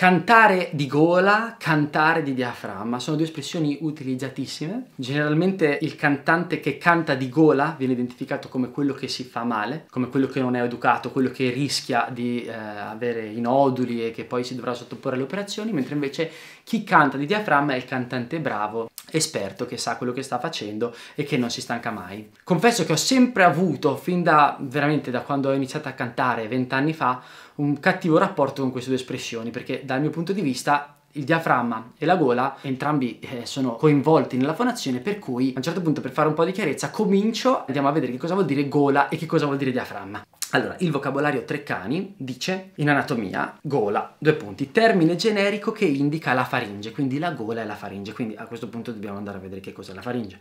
Cantare di gola, cantare di diaframma sono due espressioni utilizzatissime. Generalmente il cantante che canta di gola viene identificato come quello che si fa male, come quello che non è educato, quello che rischia di eh, avere i noduli e che poi si dovrà sottoporre alle operazioni, mentre invece chi canta di diaframma è il cantante bravo esperto che sa quello che sta facendo e che non si stanca mai. Confesso che ho sempre avuto, fin da veramente da quando ho iniziato a cantare vent'anni fa, un cattivo rapporto con queste due espressioni, perché dal mio punto di vista il diaframma e la gola entrambi eh, sono coinvolti nella fonazione per cui a un certo punto per fare un po' di chiarezza comincio andiamo a vedere che cosa vuol dire gola e che cosa vuol dire diaframma allora, il vocabolario Treccani dice in anatomia gola, due punti, termine generico che indica la faringe, quindi la gola è la faringe, quindi a questo punto dobbiamo andare a vedere che cos'è la faringe.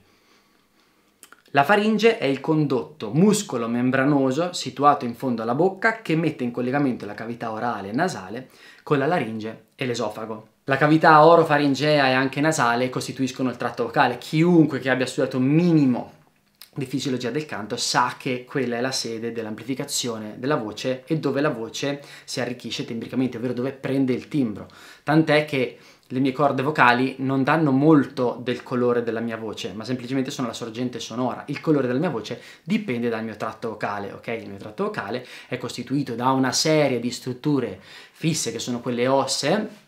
La faringe è il condotto muscolo membranoso situato in fondo alla bocca che mette in collegamento la cavità orale e nasale con la laringe e l'esofago. La cavità orofaringea e anche nasale costituiscono il tratto vocale. Chiunque che abbia studiato un minimo di fisiologia del canto sa che quella è la sede dell'amplificazione della voce e dove la voce si arricchisce timbricamente, ovvero dove prende il timbro. Tant'è che le mie corde vocali non danno molto del colore della mia voce, ma semplicemente sono la sorgente sonora. Il colore della mia voce dipende dal mio tratto vocale, ok? Il mio tratto vocale è costituito da una serie di strutture fisse che sono quelle osse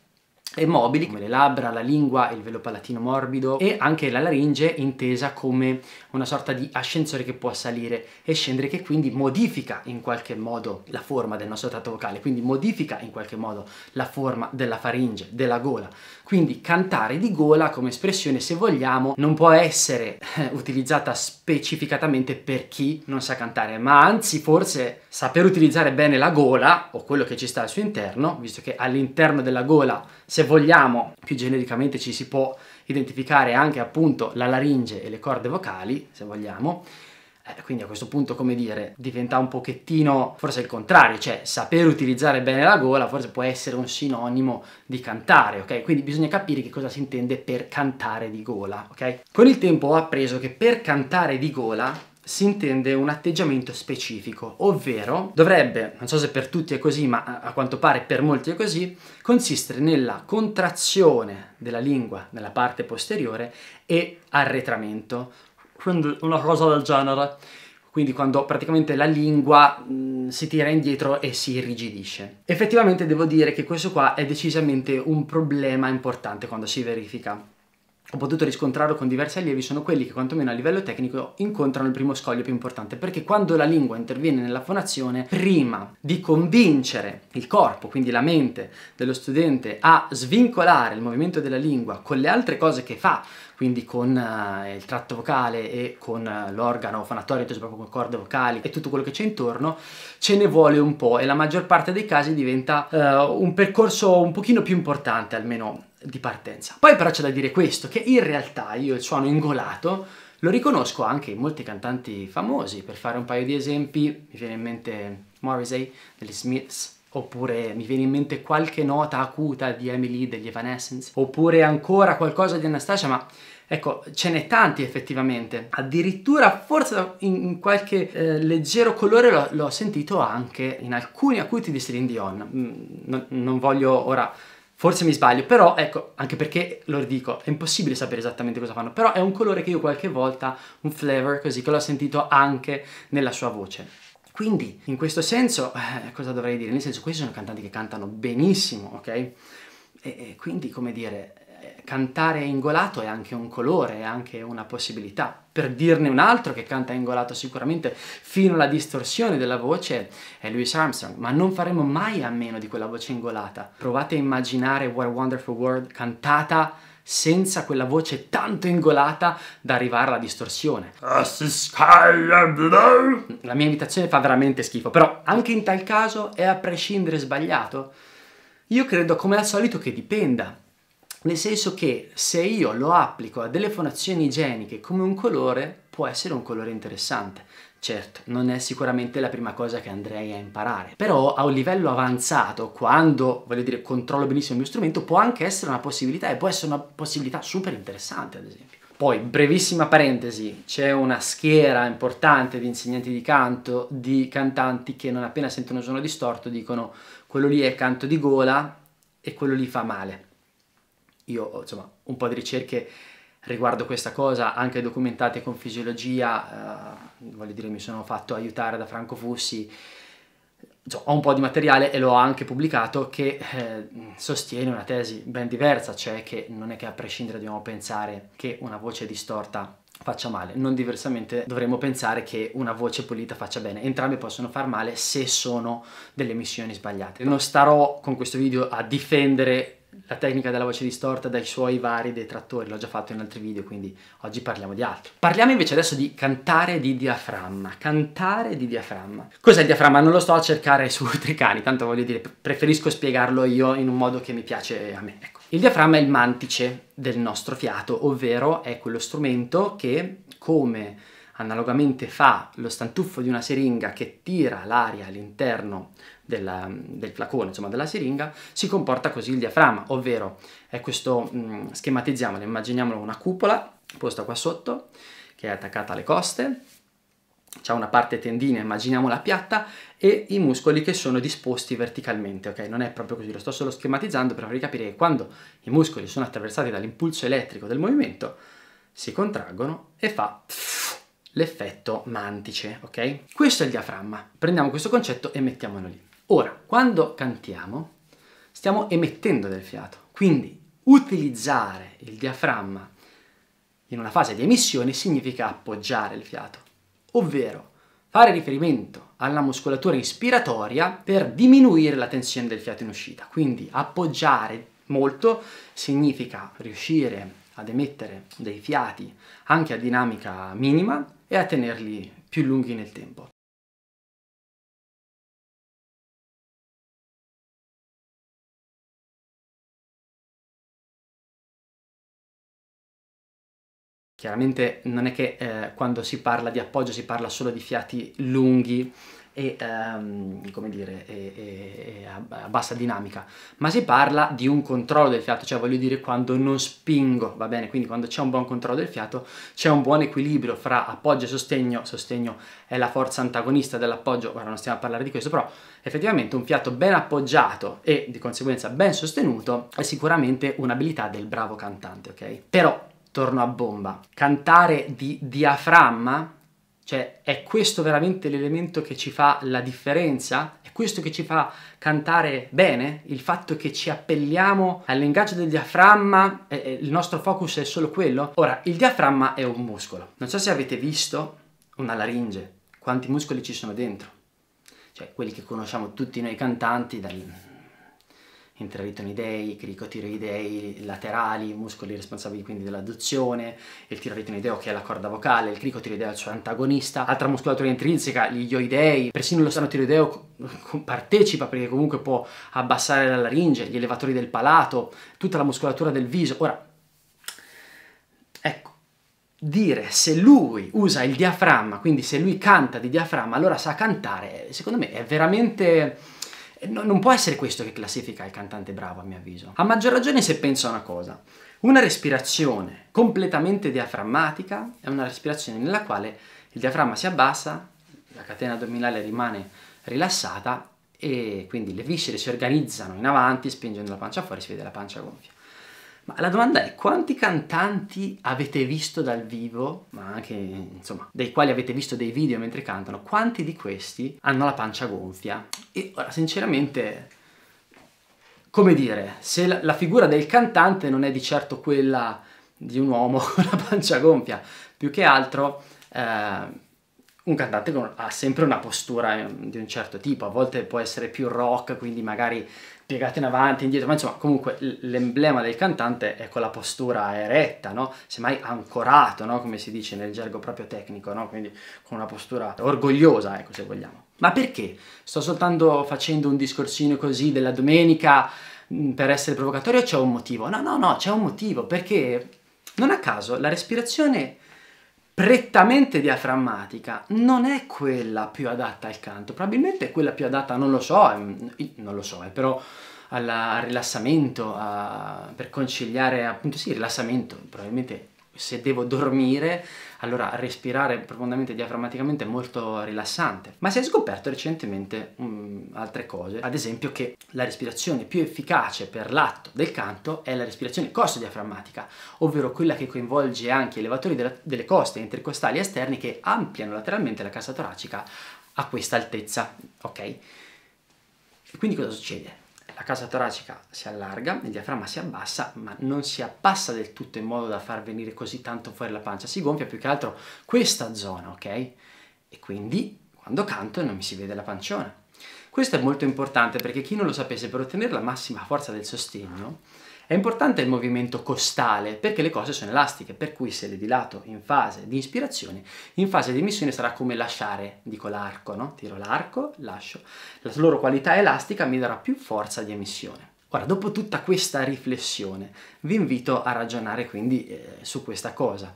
e mobili come le labbra, la lingua, il velo palatino morbido e anche la laringe intesa come una sorta di ascensore che può salire e scendere che quindi modifica in qualche modo la forma del nostro tratto vocale, quindi modifica in qualche modo la forma della faringe, della gola. Quindi cantare di gola come espressione se vogliamo non può essere utilizzata specificatamente per chi non sa cantare, ma anzi forse saper utilizzare bene la gola o quello che ci sta al suo interno, visto che all'interno della gola se se vogliamo, più genericamente ci si può identificare anche appunto la laringe e le corde vocali, se vogliamo, eh, quindi a questo punto, come dire, diventa un pochettino forse il contrario, cioè saper utilizzare bene la gola forse può essere un sinonimo di cantare, ok? Quindi bisogna capire che cosa si intende per cantare di gola, ok? Con il tempo ho appreso che per cantare di gola si intende un atteggiamento specifico, ovvero dovrebbe, non so se per tutti è così, ma a quanto pare per molti è così, consistere nella contrazione della lingua nella parte posteriore e arretramento. Quindi una cosa del genere. Quindi quando praticamente la lingua mh, mm, si tira indietro e si irrigidisce. Effettivamente devo dire che questo qua è decisamente un problema importante quando si verifica ho potuto riscontrarlo con diversi allievi, sono quelli che quantomeno a livello tecnico incontrano il primo scoglio più importante, perché quando la lingua interviene nella fonazione, prima di convincere il corpo, quindi la mente dello studente a svincolare il movimento della lingua con le altre cose che fa, quindi con uh, il tratto vocale e con uh, l'organo fonatorio, inteso proprio con corde vocali e tutto quello che c'è intorno, ce ne vuole un po' e la maggior parte dei casi diventa uh, un percorso un pochino più importante, almeno di partenza. Poi però c'è da dire questo, che in realtà io il suono ingolato lo riconosco anche in molti cantanti famosi, per fare un paio di esempi mi viene in mente Morrissey degli Smiths, oppure mi viene in mente qualche nota acuta di Emily degli Evanescence, oppure ancora qualcosa di Anastasia, ma Ecco, ce n'è tanti effettivamente, addirittura forse in qualche eh, leggero colore l'ho sentito anche in alcuni acuti di Celine Dion. Mm, non, non voglio ora Forse mi sbaglio, però ecco, anche perché lo dico, è impossibile sapere esattamente cosa fanno, però è un colore che io qualche volta, un flavor così, che l'ho sentito anche nella sua voce. Quindi, in questo senso, eh, cosa dovrei dire? Nel senso, questi sono cantanti che cantano benissimo, ok? E, e quindi, come dire, cantare ingolato è anche un colore, è anche una possibilità. Per dirne un altro che canta ingolato sicuramente fino alla distorsione della voce è Louis Armstrong, ma non faremo mai a meno di quella voce ingolata. Provate a immaginare What a Wonderful World cantata senza quella voce tanto ingolata da arrivare alla distorsione. La mia imitazione fa veramente schifo, però anche in tal caso è a prescindere sbagliato? Io credo come al solito che dipenda. Nel senso che se io lo applico a delle fonazioni igieniche come un colore, può essere un colore interessante. Certo, non è sicuramente la prima cosa che andrei a imparare, però a un livello avanzato, quando, voglio dire, controllo benissimo il mio strumento, può anche essere una possibilità e può essere una possibilità super interessante, ad esempio. Poi, brevissima parentesi, c'è una schiera importante di insegnanti di canto, di cantanti che non appena sentono un suono distorto dicono quello lì è canto di gola e quello lì fa male io insomma un po' di ricerche riguardo questa cosa, anche documentate con fisiologia, eh, voglio dire mi sono fatto aiutare da Franco Fussi, insomma, ho un po' di materiale e l'ho anche pubblicato che eh, sostiene una tesi ben diversa, cioè che non è che a prescindere dobbiamo pensare che una voce distorta faccia male, non diversamente dovremmo pensare che una voce pulita faccia bene, entrambi possono far male se sono delle missioni sbagliate. Non starò con questo video a difendere la tecnica della voce distorta dai suoi vari detrattori, l'ho già fatto in altri video, quindi oggi parliamo di altro. Parliamo invece adesso di cantare di diaframma, cantare di diaframma. Cos'è il diaframma? Non lo sto a cercare su Tricani, tanto voglio dire, preferisco spiegarlo io in un modo che mi piace a me, ecco. Il diaframma è il mantice del nostro fiato, ovvero è quello strumento che, come analogamente fa lo stantuffo di una siringa che tira l'aria all'interno della, del flacone, insomma della siringa, si comporta così il diaframma, ovvero è questo, mh, mm, schematizziamolo, immaginiamolo una cupola posta qua sotto, che è attaccata alle coste, c'è una parte tendina, immaginiamola piatta, e i muscoli che sono disposti verticalmente, ok? Non è proprio così, lo sto solo schematizzando per farvi capire che quando i muscoli sono attraversati dall'impulso elettrico del movimento, si contraggono e fa... Pff, l'effetto mantice, ok? Questo è il diaframma. Prendiamo questo concetto e mettiamolo lì. Ora, quando cantiamo, stiamo emettendo del fiato, quindi utilizzare il diaframma in una fase di emissione significa appoggiare il fiato, ovvero fare riferimento alla muscolatura ispiratoria per diminuire la tensione del fiato in uscita. Quindi appoggiare molto significa riuscire ad emettere dei fiati anche a dinamica minima e a tenerli più lunghi nel tempo. Chiaramente non è che eh, quando si parla di appoggio si parla solo di fiati lunghi e, ehm, come dire, e, e, a, bassa dinamica, ma si parla di un controllo del fiato, cioè voglio dire quando non spingo, va bene? Quindi quando c'è un buon controllo del fiato c'è un buon equilibrio fra appoggio e sostegno, sostegno è la forza antagonista dell'appoggio, ora non stiamo a parlare di questo, però effettivamente un fiato ben appoggiato e di conseguenza ben sostenuto è sicuramente un'abilità del bravo cantante, ok? Però torno a bomba, cantare di diaframma cioè, è questo veramente l'elemento che ci fa la differenza? È questo che ci fa cantare bene? Il fatto che ci appelliamo all'ingaggio del diaframma, eh, eh, il nostro focus è solo quello? Ora, il diaframma è un muscolo. Non so se avete visto una laringe, quanti muscoli ci sono dentro. Cioè, quelli che conosciamo tutti noi cantanti, dal, intraritinoidei, cricotiroidei laterali, muscoli responsabili quindi dell'adduzione, il tiroidinoideo che è la corda vocale, il cricotiroideo è il suo antagonista, altra muscolatura intrinseca, gli ioidei, persino lo stanotiroideo partecipa perché comunque può abbassare la laringe, gli elevatori del palato, tutta la muscolatura del viso. Ora, ecco, dire se lui usa il diaframma, quindi se lui canta di diaframma, allora sa cantare, secondo me è veramente No, non può essere questo che classifica il cantante bravo, a mio avviso. A maggior ragione se penso a una cosa. Una respirazione completamente diaframmatica è una respirazione nella quale il diaframma si abbassa, la catena addominale rimane rilassata e quindi le viscere si organizzano in avanti spingendo la pancia fuori, si vede la pancia gonfia. Ma la domanda è quanti cantanti avete visto dal vivo, ma anche insomma, dei quali avete visto dei video mentre cantano, quanti di questi hanno la pancia gonfia? E ora sinceramente come dire, se la, figura del cantante non è di certo quella di un uomo con la pancia gonfia, più che altro eh, un cantante ha sempre una postura ehm, di un certo tipo, a volte può essere più rock, quindi magari piegato in avanti, indietro, ma insomma comunque l'emblema del cantante è quella postura eretta, no? semmai ancorato, no? come si dice nel gergo proprio tecnico, no? quindi con una postura orgogliosa, ecco se vogliamo. Ma perché? Sto soltanto facendo un discorsino così della domenica mm, per essere provocatorio o c'è un motivo? No, no, no, c'è un motivo, perché non a caso la respirazione prettamente diaframmatica non è quella più adatta al canto, probabilmente è quella più adatta, non lo so, ehm, non lo so, è eh, però al rilassamento, a, per conciliare appunto sì, il rilassamento, probabilmente se devo dormire, allora respirare profondamente diaframmaticamente è molto rilassante. Ma si è scoperto recentemente um, altre cose, ad esempio che la respirazione più efficace per l'atto del canto è la respirazione costo-diaframmatica, ovvero quella che coinvolge anche i levatori della, delle coste intercostali esterni che ampliano lateralmente la cassa toracica a questa altezza, ok? quindi cosa succede? la casa toracica si allarga, il diaframma si abbassa, ma non si abbassa del tutto in modo da far venire così tanto fuori la pancia, si gonfia più che altro questa zona, ok? E quindi quando canto non mi si vede la panciona. Questo è molto importante perché chi non lo sapesse per ottenere la massima forza del sostegno è importante il movimento costale perché le cose sono elastiche, per cui se le dilato in fase di ispirazione, in fase di emissione sarà come lasciare, dico l'arco, no? tiro l'arco, lascio. La loro qualità elastica mi darà più forza di emissione. Ora, dopo tutta questa riflessione, vi invito a ragionare quindi eh, su questa cosa.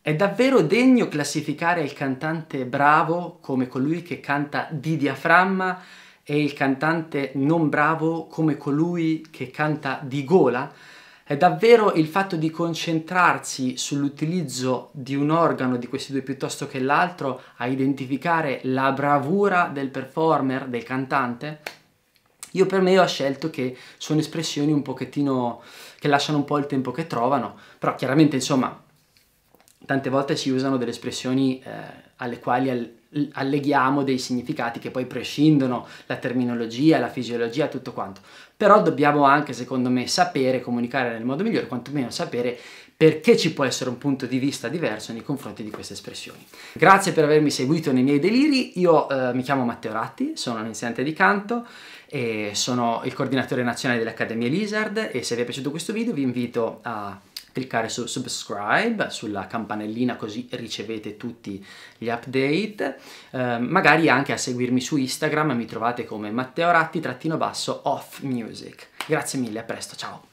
È davvero degno classificare il cantante bravo come colui che canta di diaframma è il cantante non bravo come colui che canta di gola? È davvero il fatto di concentrarsi sull'utilizzo di un organo di questi due piuttosto che l'altro a identificare la bravura del performer, del cantante? Io per me ho scelto che sono espressioni un pochettino che lasciano un po' il tempo che trovano, però chiaramente insomma tante volte si usano delle espressioni eh, alle quali al alleghiamo dei significati che poi prescindono la terminologia, la fisiologia, tutto quanto. Però dobbiamo anche, secondo me, sapere comunicare nel modo migliore, quantomeno sapere perché ci può essere un punto di vista diverso nei confronti di queste espressioni. Grazie per avermi seguito nei miei deliri, io eh, mi chiamo Matteo Ratti, sono un insegnante di canto e sono il coordinatore nazionale dell'Accademia Lizard e se vi è piaciuto questo video vi invito a cliccare su subscribe, sulla campanellina così ricevete tutti gli update, eh, magari anche a seguirmi su Instagram, mi trovate come matteoratti-off music. Grazie mille, a presto, ciao!